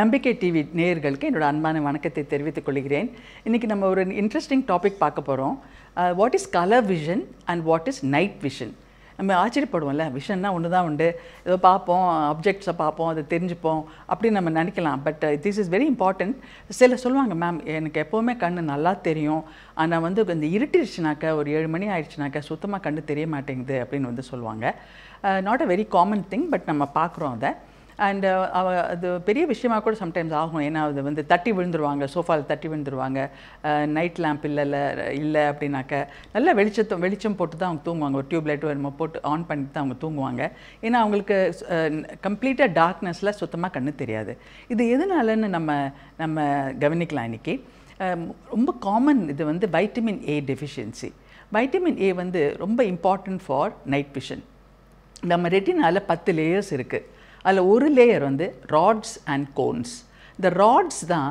நம்பிக்கை டிவி நேயர்களுக்கு என்னோட அன்பான வணக்கத்தை தெரிவித்துக் கொள்கிறேன் இன்றைக்கி நம்ம ஒரு இன்ட்ரெஸ்டிங் டாபிக் பார்க்க போகிறோம் what is colour vision and what is night vision நம்ம ஆச்சரியப்படுவோம்ல விஷன்னா ஒன்று தான் உண்டு ஏதோ பார்ப்போம் அப்ஜெக்ட்ஸை பார்ப்போம் அதை தெரிஞ்சுப்போம் அப்படின்னு நம்ம நினைக்கலாம் but this is very important சில சொல்லுவாங்க மேம் எனக்கு எப்போவுமே கண் நல்லா தெரியும் ஆனால் வந்து இந்த இருட்டிருச்சுனாக்க ஒரு ஏழு மணி ஆயிடுச்சுனாக்க சுத்தமாக கண் தெரிய மாட்டேங்குது அப்படின்னு வந்து சொல்லுவாங்க not a very common thing but நம்ம பார்க்குறோம் அதை அண்ட் uh, அவ அது பெரிய விஷயமாக கூட சம்டைம்ஸ் ஆகும் ஏன்னா அது வந்து தட்டி விழுந்துருவாங்க சோஃபாவில் தட்டி விழுந்துருவாங்க நைட் லேம்ப் இல்லைல்ல இல்லை அப்படின்னாக்க நல்ல வெளிச்சத்தை வெளிச்சம் போட்டு தான் அவங்க தூங்குவாங்க ஒரு டியூப் லைட்டு வருமோ போட்டு ஆன் பண்ணிட்டு தான் அவங்க தூங்குவாங்க ஏன்னா அவங்களுக்கு கம்ப்ளீட்டாக டார்க்னஸில் சுத்தமாக கண்ணு தெரியாது இது எதனாலன்னு நம்ம நம்ம கவனிக்கலாம் இன்றைக்கி ரொம்ப காமன் இது வந்து vitamin A deficiency vitamin A வந்து ரொம்ப இம்பார்ட்டண்ட் ஃபார் நைட் விஷன் நம்ம ரெட்டினால் பத்து லேயர்ஸ் இருக்குது அதில் ஒரு லேயர் வந்து ராட்ஸ் அண்ட் கோன்ஸ் இந்த ராட்ஸ் தான்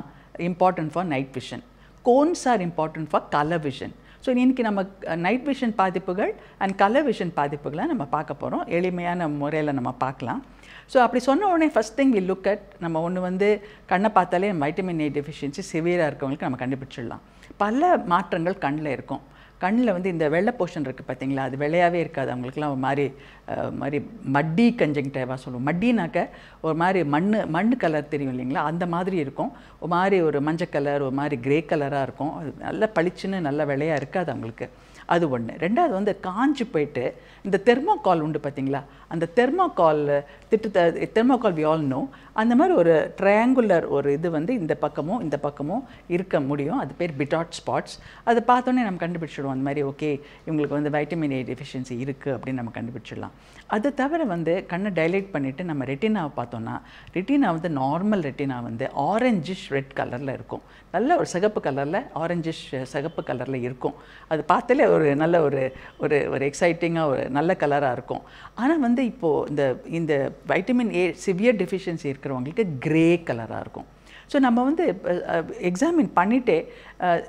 important for night vision cones are important for colour vision so இன்றைக்கி நம்ம நைட் விஷன் பாதிப்புகள் அண்ட் கலர் விஷன் பாதிப்புகளை நம்ம பார்க்க போகிறோம் எளிமையான முறையில் நம்ம பார்க்கலாம் ஸோ அப்படி சொன்ன உடனே first thing we look at நம்ம ஒன்று வந்து கண்ணை பார்த்தாலே வைட்டமின் ஏ டெஃபிஷியன்சி சிவியராக இருக்கவங்களுக்கு நம்ம கண்டுபிடிச்சிடலாம் பல மாற்றங்கள் கண்ணில் இருக்கும் கண்ணில் வந்து இந்த வெள்ளை போர்ஷன் இருக்குது பார்த்தீங்களா அது வெள்ளையாகவே இருக்காது அவங்களுக்குலாம் ஒரு மாதிரி மாதிரி மட்டி கஞ்சங்கிட்டவாக சொல்லுவோம் மட்டினாக்க ஒரு மாதிரி மண் மண் கலர் தெரியும் இல்லைங்களா அந்த மாதிரி இருக்கும் ஒரு மாதிரி ஒரு மஞ்சள் கலர் ஒரு மாதிரி கிரே கலராக இருக்கும் அது நல்ல பளிச்சுன்னு நல்ல வெள்ளையாக இருக்காது அவங்களுக்கு அது ஒன்று ரெண்டாவது வந்து காஞ்சி போயிட்டு இந்த தெர்மோகால் உண்டு பார்த்தீங்களா அந்த தெர்மோகால் திட்டு தெர்மோகால் வி ஆல் நோ அந்த மாதிரி ஒரு ட்ரையாங்குலர் ஒரு இது வந்து இந்த பக்கமும் இந்த பக்கமும் இருக்க முடியும் அது பேர் பிடாட் ஸ்பாட்ஸ் அதை பார்த்தோன்னே நம்ம கண்டுபிடிச்சிடுவோம் வரும் அந்த மாதிரி ஓகே இவங்களுக்கு வந்து வைட்டமின் ஏ டெஃபிஷியன்சி இருக்குது அப்படின்னு நம்ம கண்டுபிடிச்சிடலாம் அது தவிர வந்து கண்ணை டைலைட் பண்ணிவிட்டு நம்ம ரெட்டினாவை பார்த்தோன்னா ரெட்டினா வந்து நார்மல் ரெட்டினா வந்து ஆரஞ்சிஷ் ரெட் கலரில் இருக்கும் நல்ல ஒரு சிகப்பு கலரில் ஆரஞ்சிஷ் சிகப்பு கலரில் இருக்கும் அது பார்த்தாலே ஒரு நல்ல ஒரு ஒரு ஒரு எக்ஸைட்டிங்காக ஒரு நல்ல கலராக இருக்கும் ஆனால் வந்து இப்போது இந்த இந்த வைட்டமின் ஏ சிவியர் டெஃபிஷியன்சி இருக்கிறவங்களுக்கு கிரே கலராக இருக்கும் ஸோ நம்ம வந்து எக்ஸாமின் பண்ணிவிட்டே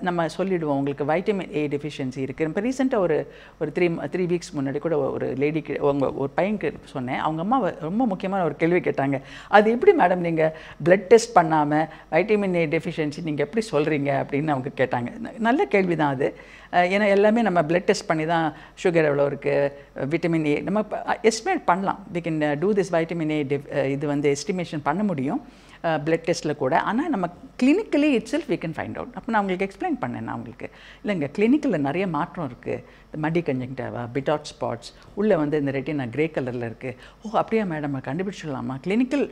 நம்ம சொல்லிவிடுவோம் உங்களுக்கு வைட்டமின் ஏ டெஃபிஷியன்சி இருக்குது இப்போ ரீசெண்டாக ஒரு ஒரு த்ரீ த்ரீ வீக்ஸ் முன்னாடி கூட ஒரு லேடிக்கு உங்கள் ஒரு பையனுக்கு சொன்னேன் அவங்க அம்மா ரொம்ப முக்கியமான ஒரு கேள்வி கேட்டாங்க அது எப்படி மேடம் நீங்கள் பிளட் டெஸ்ட் பண்ணாமல் வைட்டமின் ஏ டெஃபிஷியன்சி நீங்கள் எப்படி சொல்கிறீங்க அப்படின்னு அவங்க கேட்டாங்க நல்ல கேள்வி தான் அது ஏன்னா எல்லாமே நம்ம பிளட் டெஸ்ட் பண்ணி தான் சுகர் எவ்வளோ இருக்குது விட்டமின் ஏ நம்ம எஸ்டிமேட் பண்ணலாம் we can do this vitamin A இது வந்து எஸ்டிமேஷன் பண்ண முடியும் பிளட் டெஸ்ட்டில் கூட ஆனால் நம்ம clinically itself we can find out அப்போ நான் உங்களுக்கு எக்ஸ்பிளைன் பண்ணேன் நான் உங்களுக்கு இல்லைங்க கிளினிக்கில் நிறைய மாற்றம் இருக்குது இந்த மடி கஞ்சிங்டாவா பிடாட் ஸ்பாட்ஸ் உள்ளே வந்து இந்த ரெட்டினா க்ரே கலரில் இருக்குது ஓ அப்படியா மேடம் கண்டுபிடிச்சிடலாமா கிளினிக்கல்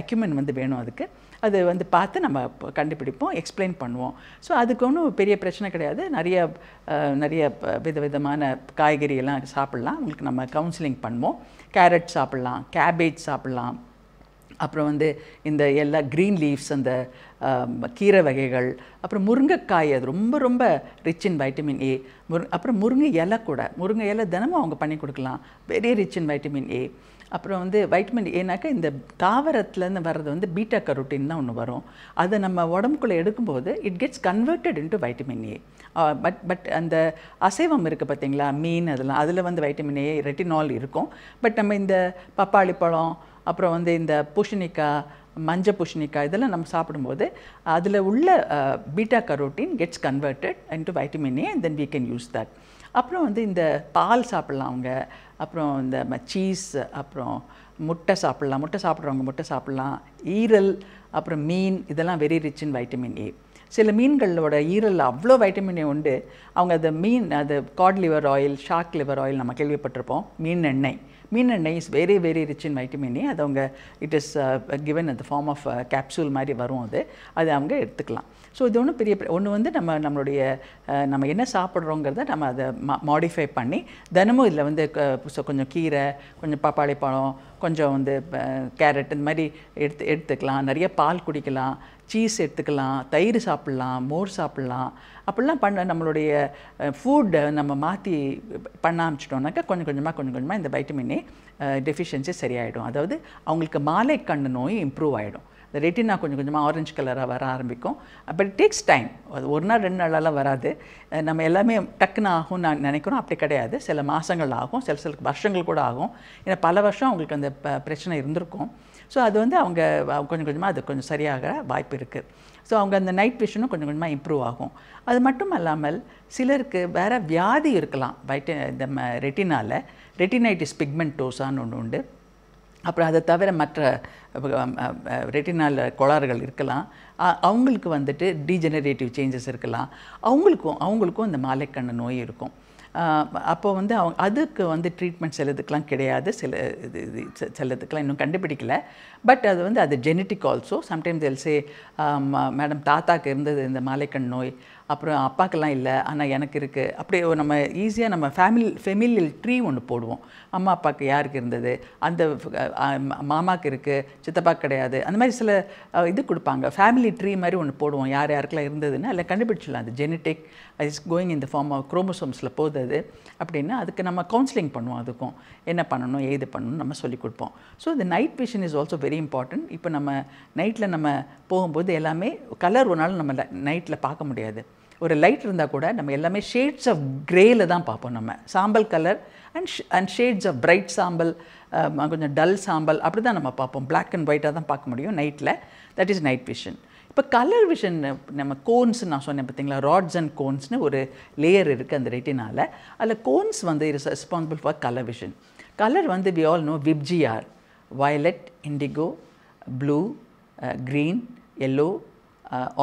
அக்யூமெண்ட் வந்து வேணும் அதுக்கு அது வந்து பார்த்து நம்ம கண்டுபிடிப்போம் எக்ஸ்பிளைன் பண்ணுவோம் ஸோ அதுக்கு ஒன்றும் பெரிய பிரச்சனை கிடையாது நிறைய நிறைய வித விதமான காய்கறியெல்லாம் சாப்பிட்லாம் உங்களுக்கு நம்ம கவுன்சிலிங் பண்ணுவோம் கேரட் சாப்பிட்லாம் கேபேஜ் சாப்பிட்லாம் அப்புறம் வந்து இந்த எல்லா க்ரீன் லீவ்ஸ் அந்த கீரை வகைகள் அப்புறம் முருங்கைக்காய் அது ரொம்ப ரொம்ப ரிச் இன் வைட்டமின் ஏ முரு அப்புறம் முருங்கை இலை கூட முருங்கை இலை தினமும் அவங்க பண்ணி கொடுக்கலாம் very rich in vitamin A அப்புறம் வந்து வைட்டமின் ஏனாக்கா இந்த தாவரத்துலேருந்து வர்றது வந்து பீட்டா கரோட்டின் தான் ஒன்று வரும் அதை நம்ம உடம்புக்குள்ளே எடுக்கும்போது it gets converted into vitamin A but but அந்த அசைவம் இருக்குது பார்த்தீங்களா மீன் அதெல்லாம் அதில் வந்து வைட்டமின் ஏ ரெட்டினால் இருக்கும் பட் நம்ம இந்த பப்பாளி பழம் அப்புறம் வந்து இந்த பூஷணிக்காய் மஞ்ச பூஷணிக்காய் இதெல்லாம் நம்ம சாப்பிடும்போது அதில் உள்ள beta carotene gets converted and to vitamin A then we can use that அப்புறம் வந்து இந்த பால் சாப்பிட்லாம் அவங்க அப்புறம் இந்த சீஸ் அப்புறம் முட்டை சாப்பிட்லாம் முட்டை சாப்பிட்றவங்க முட்டை சாப்பிட்லாம் ஈரல் அப்புறம் மீன் இதெல்லாம் very rich in vitamin A சில மீன்களோட ஈரலில் அவ்வளோ வைட்டமின் ஏ உண்டு அவங்க அந்த மீன் அது cod liver oil shark liver oil நம்ம கேள்விப்பட்டிருப்போம் மீன் எண்ணெய் மீன் எண்ணெய் is very very rich in vitamin A அது அவங்க இட் இஸ் கிவன் அந்த த ஃபார்ம் ஆஃப் கேப்சூல் மாதிரி வரும் அது அது அவங்க எடுத்துக்கலாம் ஸோ இது ஒன்றும் பெரிய ஒன்று வந்து நம்ம நம்மளுடைய uh, நம்ம என்ன சாப்பிட்றோங்கிறத நம்ம அதை மா மாடிஃபை பண்ணி தினமும் இதில் வந்து கொஞ்சம் கீரை கொஞ்சம் பப்பாளி பழம் கொஞ்சம் வந்து கேரட் இந்த மாதிரி எடுத்து எடுத்துக்கலாம் நிறைய பால் குடிக்கலாம் சீஸ் எடுத்துக்கலாம் தயிர் சாப்பிட்லாம் மோர் சாப்பிட்லாம் அப்படிலாம் பண்ண நம்மளுடைய ஃபுட்டை நம்ம மாற்றி பண்ண ஆரம்பிச்சிட்டோம்னாக்கா கொஞ்சம் கொஞ்சமாக கொஞ்சம் கொஞ்சமாக இந்த வைட்டமின் ஏ டெஃபிஷியன்சி சரியாயிடும் அதாவது அவங்களுக்கு மாலை கண்ணு நோய் இம்ப்ரூவ் ஆகிடும் இந்த ரெட்டினா கொஞ்சம் கொஞ்சமாக ஆரஞ்சு கலராக வர ஆரம்பிக்கும் அப்படி டேக்ஸ் டைம் அது ஒரு நாள் ரெண்டு நாளெல்லாம் வராது நம்ம எல்லாமே டக்குன்னு ஆகும் நான் நினைக்கிறோம் அப்படி கிடையாது சில மாதங்கள் ஆகும் சில சில வருஷங்கள் கூட ஆகும் ஏன்னா பல வருஷம் அவங்களுக்கு அந்த பிரச்சனை இருந்திருக்கும் ஸோ அது வந்து அவங்க கொஞ்சம் கொஞ்சமாக அது கொஞ்சம் சரியாகிற வாய்ப்பு இருக்குது ஸோ அவங்க அந்த நைட் விஷனும் கொஞ்சம் கொஞ்சமாக இம்ப்ரூவ் ஆகும் அது மட்டும் அல்லாமல் சிலருக்கு வேறு வியாதி இருக்கலாம் வைட்ட இந்த ரெட்டினாவில் ரெட்டினைட்டிஸ் டோஸான்னு ஒன்று உண்டு அப்புறம் அதை தவிர மற்ற ரெட்டினால் கோளாறுகள் இருக்கலாம் அவங்களுக்கு வந்துட்டு டீஜெனரேட்டிவ் சேஞ்சஸ் இருக்கலாம் அவங்களுக்கும் அவங்களுக்கும் இந்த மாலைக்கண்ணு நோய் இருக்கும் அப்போ வந்து அவங்க அதுக்கு வந்து ட்ரீட்மெண்ட் செல்லதுக்கெலாம் கிடையாது சில இது இது செல்லதுக்கெலாம் இன்னும் கண்டுபிடிக்கல பட் அது வந்து அது genetic also sometimes else madam தாத்தாக்கு இருந்தது இந்த மாலைக்கண் நோய் அப்புறம் அப்பாக்கெல்லாம் இல்லை ஆனால் எனக்கு இருக்குது அப்படியே நம்ம ஈஸியாக நம்ம ஃபேமிலி ஃபெமிலியல் ட்ரீ ஒன்று போடுவோம் அம்மா அப்பாவுக்கு யாருக்கு இருந்தது அந்த மாமாவுக்கு இருக்குது சித்தப்பா கிடையாது அந்த மாதிரி சில இது கொடுப்பாங்க ஃபேமிலி ட்ரீ மாதிரி ஒன்று போடுவோம் யார் யாருக்கெல்லாம் இருந்ததுன்னா அதில் கண்டுபிடிச்சிடலாம் அது ஜெனட்டிக் இஸ் கோயிங் இந்த ஃபார்ம் ஆஃப் குரோமோசோம்ஸில் போகுது அப்படின்னா அதுக்கு நம்ம கவுன்சிலிங் பண்ணுவோம் அதுக்கும் என்ன பண்ணணும் ஏது பண்ணணும் நம்ம சொல்லிக் கொடுப்போம் ஸோ இந்த night vision is also very important இப்போ நம்ம நைட்டில் நம்ம போகும்போது எல்லாமே கலர் ஒன்றாலும் நம்ம நைட்டில் பார்க்க முடியாது ஒரு லைட் இருந்தால் கூட நம்ம எல்லாமே ஷேட்ஸ் ஆஃப் க்ரேயில் தான் பார்ப்போம் நம்ம சாம்பல் colour and and shades of bright சாம்பல் கொஞ்சம் டல் சாம்பல் அப்படி தான் நம்ம பார்ப்போம் பிளாக் அண்ட் ஒயிட்டாக தான் பார்க்க முடியும் நைட்டில் தட் இஸ் நைட் விஷன் இப்போ கலர் விஷன் நம்ம கோன்ஸ்னு நான் சொன்னேன் பார்த்தீங்களா ராட்ஸ் அண்ட் கோன்ஸ்னு ஒரு லேயர் இருக்குது அந்த ரெட்டினால் அதில் கோன்ஸ் வந்து is responsible for colour vision colour வந்து we all know VIBGYOR violet indigo blue green yellow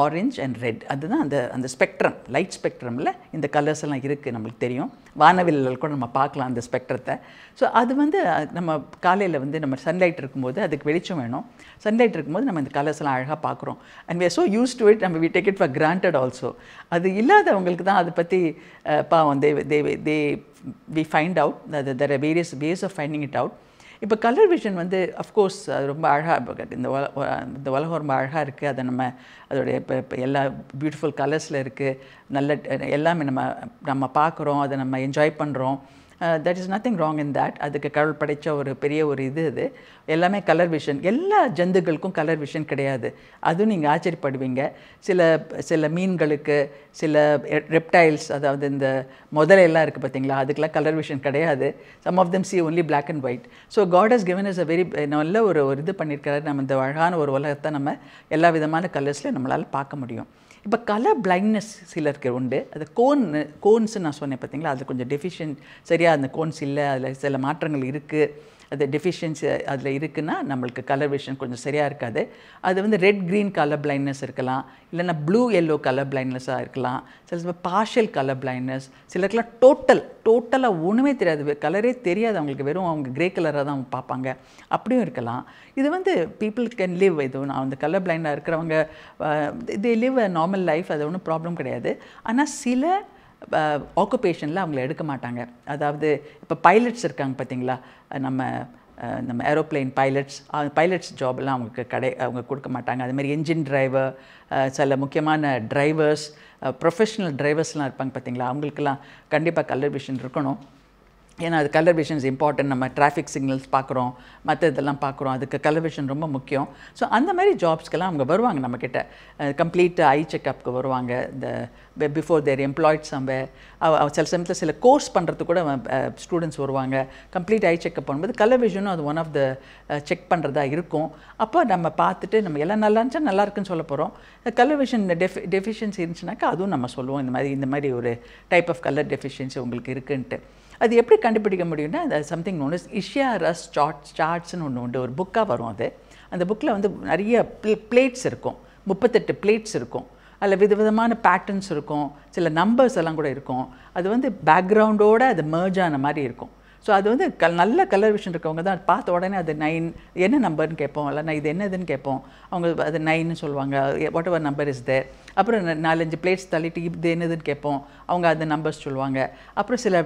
orange and red அதுதான் அந்த அந்த ஸ்பெக்ட்ரம் லைட் ஸ்பெக்ட்ரமில் இந்த கலர்ஸ் எல்லாம் இருக்குது நம்மளுக்கு தெரியும் வானவில்லில் கூட நம்ம பார்க்கலாம் அந்த ஸ்பெக்ட்ரத்தை ஸோ அது வந்து நம்ம காலையில் வந்து நம்ம சன்லைட் இருக்கும்போது அதுக்கு வெளிச்சம் வேணும் சன்லைட் இருக்கும்போது நம்ம இந்த கலர்ஸ் எல்லாம் அழகாக பார்க்குறோம் and we are so used to it நம்ம we take it for granted also அது இல்லாதவங்களுக்கு தான் அதை பற்றி பாவம் they they they we find out are various ways of finding it out இப்போ கலர் விஷன் வந்து அஃப்கோர்ஸ் அது ரொம்ப அழகாக இந்த உல இந்த உலகம் ரொம்ப அழகாக இருக்குது அதை நம்ம அதோடைய இப்போ இப்போ எல்லா பியூட்டிஃபுல் கலர்ஸில் இருக்குது நல்ல எல்லாமே நம்ம நம்ம பார்க்குறோம் அதை நம்ம என்ஜாய் பண்ணுறோம் that is nothing wrong in that அதுக்கு கடவுள் படைத்த ஒரு பெரிய ஒரு இது அது எல்லாமே கலர் விஷன் எல்லா ஜந்துக்களுக்கும் கலர் விஷன் கிடையாது அதுவும் நீங்கள் ஆச்சரியப்படுவீங்க சில சில மீன்களுக்கு சில ரெப்டைல்ஸ் அதாவது இந்த முதலையெல்லாம் இருக்குது பார்த்தீங்களா அதுக்கெலாம் கலர் விஷன் கிடையாது some of them see only black and white so God has given is a very நல்ல ஒரு ஒரு இது பண்ணியிருக்கிறாரு நம்ம இந்த அழகான ஒரு உலகத்தை நம்ம எல்லா விதமான கலர்ஸில் நம்மளால் பார்க்க முடியும் இப்போ கலர் பிளைண்ட்னஸ் சிலருக்கு உண்டு அது கோன் கோன்ஸு நான் சொன்னேன் பார்த்தீங்களா அது கொஞ்சம் டெஃபிஷியன்ட் சரியாக அந்த கோன்ஸ் இல்லை அதில் சில மாற்றங்கள் இருக்குது அது டெஃபிஷியன்சி அதில் இருக்குன்னா நம்மளுக்கு கலர் விஷன் கொஞ்சம் சரியாக இருக்காது அது வந்து ரெட் க்ரீன் கலர் பிளைண்ட்னஸ் இருக்கலாம் இல்லைன்னா ப்ளூ எல்லோ கலர் பிளைண்ட்னஸாக இருக்கலாம் சில சில பார்ஷியல் கலர் பிளைண்ட்னஸ் சிலருக்குலாம் டோட்டல் டோட்டலாக ஒன்றுமே தெரியாது கலரே தெரியாது அவங்களுக்கு வெறும் அவங்க க்ரே கலராக தான் அவங்க பார்ப்பாங்க அப்படியும் இருக்கலாம் இது வந்து பீப்புள் கேன் லிவ் இது நான் அந்த கலர் பிளைண்டாக இருக்கிறவங்க இது லிவ் அ நார்மல் லைஃப் அது ஒன்றும் ப்ராப்ளம் கிடையாது ஆனால் சில ஆக்குபேஷனில் அவங்கள எடுக்க மாட்டாங்க அதாவது இப்போ பைலட்ஸ் இருக்காங்க பார்த்தீங்களா நம்ம நம்ம ஏரோப்ளைன் பைலட்ஸ் பைலட்ஸ் ஜாப்லாம் அவங்களுக்கு கடை அவங்க கொடுக்க மாட்டாங்க அதுமாரி என்ஜின் டிரைவர் சில முக்கியமான டிரைவர்ஸ் ப்ரொஃபஷ்னல் டிரைவர்ஸ்லாம் இருப்பாங்க பார்த்தீங்களா அவங்களுக்கெல்லாம் கண்டிப்பாக கலர் விஷன் இருக்கணும் ஏன்னா அது கலர் விஷன்ஸ் இம்பார்ட்டன்ட் நம்ம டிராஃபிக் சிக்னல்ஸ் பார்க்குறோம் மற்ற இதெல்லாம் பார்க்குறோம் அதுக்கு கலர் விஷன் ரொம்ப முக்கியம் ஸோ அந்த மாதிரி ஜாப்ஸ்க்கெல்லாம் அவங்க வருவாங்க நம்மக்கிட்ட கம்ப்ளீட் ஐ செக்அப்க்கு வருவாங்க இந்த பிஃபோர் தேர் எம்ப்ளாய்ட் சம்வே சில சமயத்தில் சில கோர்ஸ் பண்ணுறது கூட ஸ்டூடெண்ட்ஸ் வருவாங்க கம்ப்ளீட் ஐ செக்அப் பண்ணும்போது கலர் விஷனும் அது ஒன் ஆஃப் த செக் பண்ணுறதா இருக்கும் அப்போ நம்ம பார்த்துட்டு நம்ம எல்லாம் நல்லா இருந்துச்சா நல்லா இருக்குன்னு சொல்ல போகிறோம் கலர் விஷன் டெஃபி டெஃபிஷியன்சி இருந்துச்சுனாக்கா அதுவும் நம்ம சொல்லுவோம் இந்த மாதிரி இந்த மாதிரி ஒரு டைப் ஆஃப் கலர் டெஃபிஷியன்சி உங்களுக்கு இருக்குன்ட்டு அது எப்படி கண்டுபிடிக்க முடியும்னா அது something known is Ishihara's chart சார்ட்ஸ்னு ஒன்று உண்டு ஒரு புக்காக வரும் அது அந்த புக்கில் வந்து நிறைய பிளேட்ஸ் இருக்கும் முப்பத்தெட்டு பிளேட்ஸ் இருக்கும் அதில் விதவிதமான பேட்டர்ன்ஸ் இருக்கும் சில நம்பர்ஸ் எல்லாம் கூட இருக்கும் அது வந்து பேக்ரவுண்டோடு அது மர்ஜ் ஆன மாதிரி இருக்கும் ஸோ அது வந்து கல் நல்ல கலர் விஷன் இருக்கவங்க தான் பார்த்த உடனே அது நைன் என்ன நம்பர்னு கேட்போம் இல்லை நான் இது என்னதுன்னு கேட்போம் அவங்க அது நைன்னு சொல்லுவாங்க whatever number is there அப்புறம் நாலஞ்சு பிளேட்ஸ் தள்ளிட்டு இது என்னதுன்னு கேட்போம் அவங்க அந்த நம்பர்ஸ் சொல்லுவாங்க அப்புறம் சில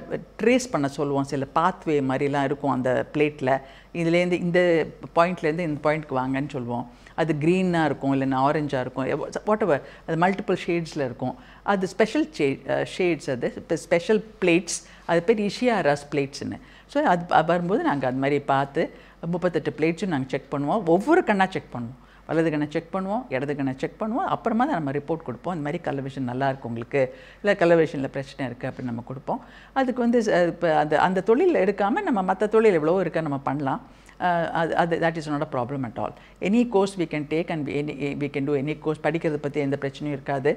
ட்ரேஸ் பண்ண சொல்லுவோம் சில பாத்வே மாதிரிலாம் இருக்கும் அந்த பிளேட்டில் இதுலேருந்து இந்த பாயிண்ட்லேருந்து இந்த பாயிண்ட்க்கு வாங்கன்னு சொல்லுவோம் அது க்ரீனாக இருக்கும் இல்லைன்னா ஆரஞ்சாக இருக்கும் வாட் எவர் அது மல்டிபிள் ஷேட்ஸில் இருக்கும் அது ஸ்பெஷல் ஷேட்ஸ் அது இப்போ ஸ்பெஷல் பிளேட்ஸ் அது பேர் இஷியாராஸ் பிளேட்ஸ்னு ஸோ அது வரும்போது நாங்கள் அது மாதிரி பார்த்து முப்பத்தெட்டு பிளேட்ஸும் நாங்கள் செக் பண்ணுவோம் ஒவ்வொரு கண்ணாக செக் பண்ணுவோம் வலது கண்ணை செக் பண்ணுவோம் இடது கண்ணை செக் பண்ணுவோம் அப்புறமா தான் நம்ம ரிப்போர்ட் கொடுப்போம் அந்த மாதிரி கலவேஷன் நல்லா உங்களுக்கு இல்லை கலவேஷனில் பிரச்சனை இருக்குது அப்படின்னு நம்ம கொடுப்போம் அதுக்கு வந்து இப்போ அந்த அந்த தொழில் எடுக்காமல் நம்ம மற்ற தொழில் எவ்வளோ இருக்க நம்ம பண்ணலாம் அது that is not a problem at all any course we can take and any we can do any course படிக்கிறது பற்றி எந்த பிரச்சனையும் இருக்காது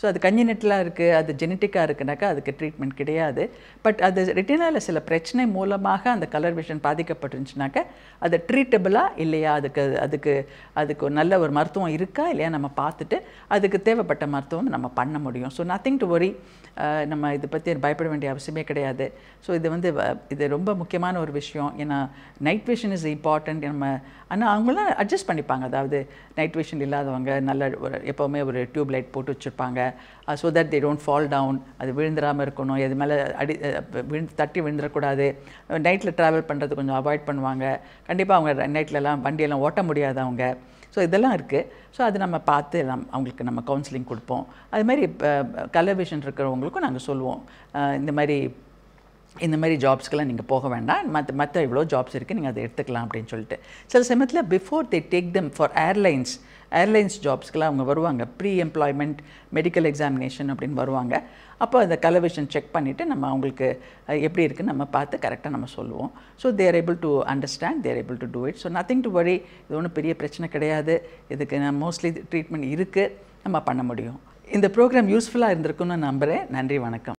ஸோ அது கஞ்சினெட்டலாக இருக்குது அது ஜெனட்டிக்காக இருக்குனாக்கா அதுக்கு ட்ரீட்மெண்ட் கிடையாது பட் அது ரிட்டினால் சில பிரச்சனை மூலமாக அந்த கலர் விஷன் பாதிக்கப்பட்டுருந்துச்சுனாக்கா அது ட்ரீட்டபிளாக இல்லையா அதுக்கு அதுக்கு அதுக்கு நல்ல ஒரு மருத்துவம் இருக்கா இல்லையா நம்ம பார்த்துட்டு அதுக்கு தேவைப்பட்ட மருத்துவம் நம்ம பண்ண முடியும் ஸோ நத்திங் டு ஒரி நம்ம இதை பற்றி பயப்பட வேண்டிய அவசியமே கிடையாது ஸோ இது வந்து இது ரொம்ப முக்கியமான ஒரு விஷயம் ஏன்னா night vision is is important நம்ம ஆனால் அவங்களாம் அட்ஜஸ்ட் பண்ணிப்பாங்க அதாவது நைட் விஷன் இல்லாதவங்க நல்ல ஒரு எப்போவுமே ஒரு டியூப் லைட் போட்டு வச்சுருப்பாங்க so that they don't fall down அது விழுந்துடாமல் இருக்கணும் எது மேலே அடி விழுந்து தட்டி விழுந்துடக்கூடாது நைட்டில் ட்ராவல் பண்ணுறது கொஞ்சம் அவாய்ட் பண்ணுவாங்க கண்டிப்பாக அவங்க நைட்லலாம் வண்டியெல்லாம் ஓட்ட முடியாது அவங்க ஸோ இதெல்லாம் இருக்குது ஸோ அது நம்ம பார்த்து நம் அவங்களுக்கு நம்ம கவுன்சிலிங் கொடுப்போம் அதுமாதிரி இப்போ கலர் விஷன் இருக்கிறவங்களுக்கும் நாங்கள் சொல்லுவோம் uh, இந்த மாதிரி இந்த மாதிரி ஜாப்ஸ்க்கெல்லாம் நீங்கள் போக வேண்டாம் மற்ற மற்ற இவ்வளோ ஜாப்ஸ் இருக்குது நீங்கள் அதை எடுத்துக்கலாம் அப்படின்னு சொல்லிட்டு சில சமயத்தில் before they take them for airlines airlines ஜாப்ஸ்க்கெல்லாம் அவங்க வருவாங்க ப்ரீ எம்ப்ளாய்மெண்ட் மெடிக்கல் எக்ஸாமினேஷன் அப்படின்னு வருவாங்க அப்போ அந்த கலவிஷன் செக் பண்ணிவிட்டு நம்ம அவங்களுக்கு எப்படி இருக்குன்னு நம்ம பார்த்து கரெக்டாக நம்ம சொல்லுவோம் so they're able to understand they're able to do it so nothing to worry இது ஒன்றும் பெரிய பிரச்சனை கிடையாது இதுக்கு நான் மோஸ்ட்லி ட்ரீட்மெண்ட் இருக்குது நம்ம பண்ண முடியும் இந்த ப்ரோக்ராம் யூஸ்ஃபுல்லாக இருந்திருக்குன்னு நம்புகிறேன் நன்றி வணக்கம்